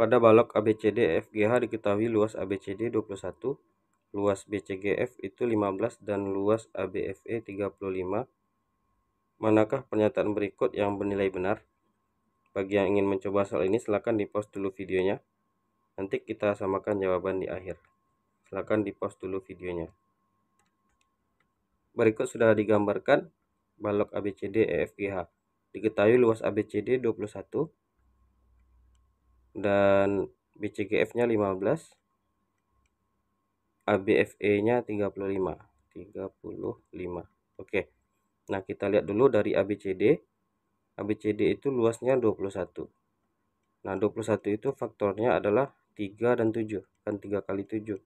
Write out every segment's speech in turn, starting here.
Pada balok ABCD FGH diketahui luas ABCD 21, luas BCGF itu 15 dan luas ABFE 35. Manakah pernyataan berikut yang bernilai benar? Bagi yang ingin mencoba soal ini silakan di post dulu videonya. Nanti kita samakan jawaban di akhir. Silakan di post dulu videonya. Berikut sudah digambarkan balok ABCD EFGH. Diketahui luas ABCD 21, dan BCGF-nya 15 ABFE-nya 35 35 oke nah kita lihat dulu dari ABCD ABCD itu luasnya 21 nah 21 itu faktornya adalah 3 dan 7 kan 3 kali 7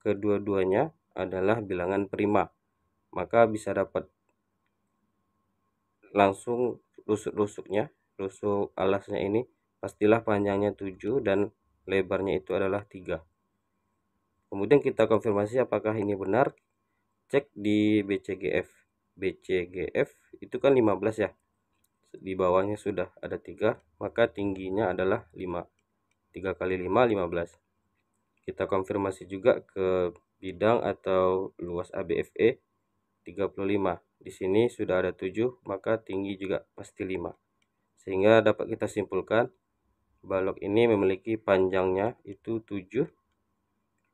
kedua-duanya adalah bilangan prima maka bisa dapat langsung rusuk-rusuknya rusuk alasnya ini pastilah panjangnya 7 dan lebarnya itu adalah 3 kemudian kita konfirmasi apakah ini benar cek di BCGF BCGF itu kan 15 ya di bawahnya sudah ada 3 maka tingginya adalah 5 3 kali 5 15 kita konfirmasi juga ke bidang atau luas ABFE 35 di sini sudah ada 7 maka tinggi juga pasti 5 sehingga dapat kita simpulkan balok ini memiliki panjangnya itu 7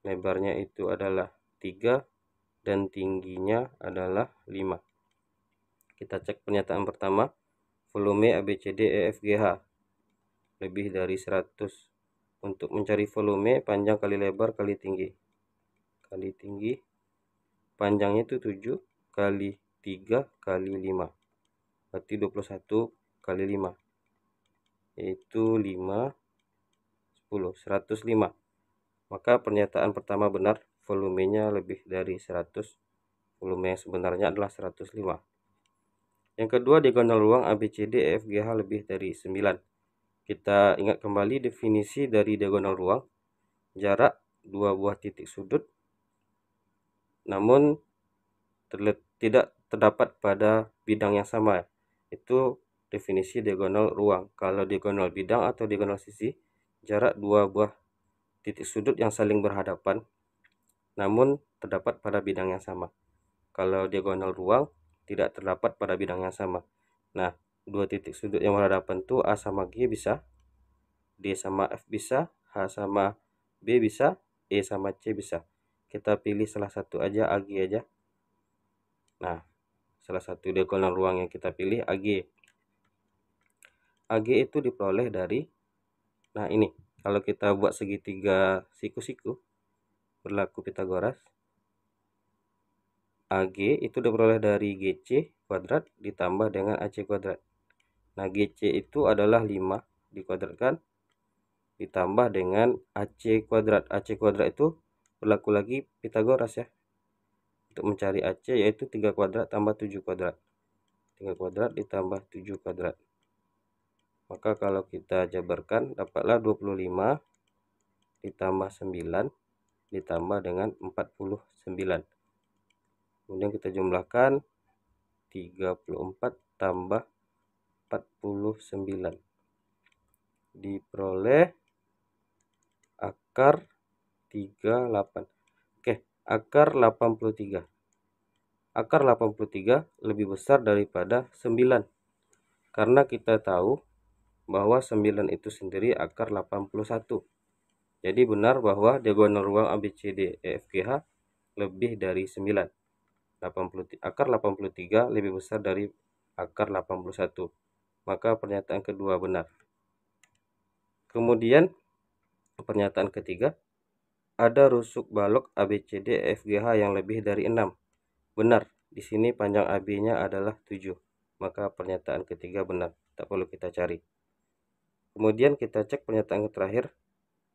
lebarnya itu adalah 3 dan tingginya adalah 5 kita cek pernyataan pertama volume ABCD EFGH lebih dari 100 untuk mencari volume panjang kali lebar kali tinggi kali tinggi panjangnya itu 7 kali 3 kali 5 berarti 21 kali 5 yaitu 5 10 105 maka pernyataan pertama benar volumenya lebih dari 100 volume yang sebenarnya adalah 105 yang kedua diagonal ruang ABCD FGH lebih dari 9 kita ingat kembali definisi dari diagonal ruang jarak dua buah titik sudut namun tidak terdapat pada bidang yang sama itu definisi diagonal ruang. Kalau diagonal bidang atau diagonal sisi, jarak dua buah titik sudut yang saling berhadapan, namun terdapat pada bidang yang sama. Kalau diagonal ruang, tidak terdapat pada bidang yang sama. Nah, dua titik sudut yang berhadapan itu A sama G bisa, D sama F bisa, H sama B bisa, E sama C bisa. Kita pilih salah satu aja, A g aja. Nah, salah satu diagonal ruang yang kita pilih A g AG itu diperoleh dari nah ini kalau kita buat segitiga siku-siku berlaku Pitagoras AG itu diperoleh dari GC kuadrat ditambah dengan AC kuadrat nah GC itu adalah 5 dikuadratkan ditambah dengan AC kuadrat AC kuadrat itu berlaku lagi Pitagoras ya untuk mencari AC yaitu 3 kuadrat tambah 7 kuadrat 3 kuadrat ditambah 7 kuadrat maka kalau kita jabarkan dapatlah 25 ditambah 9 ditambah dengan 49 kemudian kita jumlahkan 34 tambah 49 diperoleh akar 38 oke akar 83 akar 83 lebih besar daripada 9 karena kita tahu bahwa 9 itu sendiri akar 81. Jadi benar bahwa diagonal ruang ABCD EFGH lebih dari 9. 80, akar 83 lebih besar dari akar 81. Maka pernyataan kedua benar. Kemudian pernyataan ketiga, ada rusuk balok ABCD efgh yang lebih dari 6. Benar, di sini panjang AB-nya adalah 7. Maka pernyataan ketiga benar, tak perlu kita cari. Kemudian kita cek pernyataan terakhir.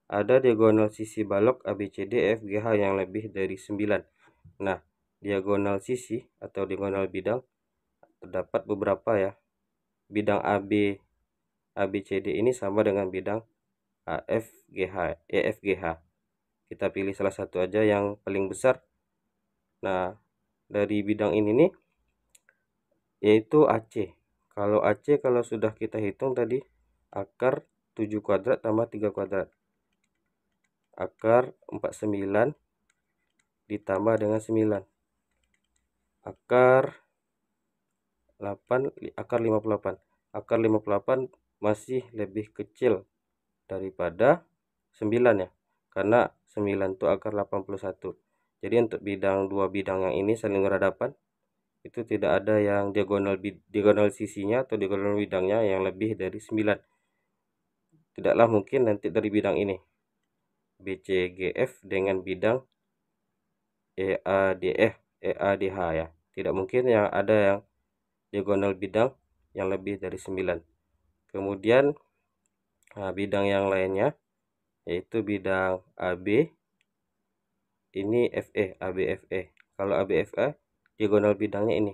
Ada diagonal sisi balok ABCD FGH yang lebih dari 9. Nah, diagonal sisi atau diagonal bidang terdapat beberapa ya. Bidang AB ABCD ini sama dengan bidang AFGH, EFGH. Kita pilih salah satu aja yang paling besar. Nah, dari bidang ini nih yaitu AC. Kalau AC kalau sudah kita hitung tadi akar 7 kuadrat tambah 3 kuadrat akar 49 ditambah dengan 9 akar 8 akar 58 akar 58 masih lebih kecil daripada 9 ya karena 9 itu akar 81 jadi untuk bidang dua bidang yang ini saling berhadapan itu tidak ada yang diagonal diagonal sisinya atau diagonal bidangnya yang lebih dari 9 tidaklah mungkin nanti dari bidang ini BCGF dengan bidang EADF EADH e ya tidak mungkin yang ada yang diagonal bidang yang lebih dari 9 kemudian bidang yang lainnya yaitu bidang AB ini FE ABFE kalau ABFE diagonal bidangnya ini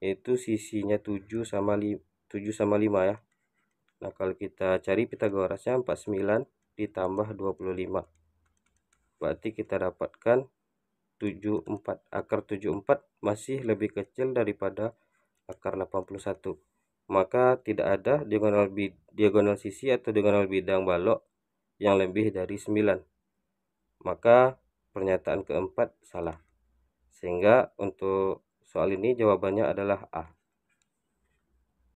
yaitu sisinya 7 sama 5, 7 sama 5 ya Nah kalau kita cari Pitagorasnya 49 ditambah 25 berarti kita dapatkan 74 akar 74 masih lebih kecil daripada akar 81 maka tidak ada diagonal diagonal sisi atau diagonal bidang balok yang lebih dari 9 maka pernyataan keempat salah sehingga untuk soal ini jawabannya adalah A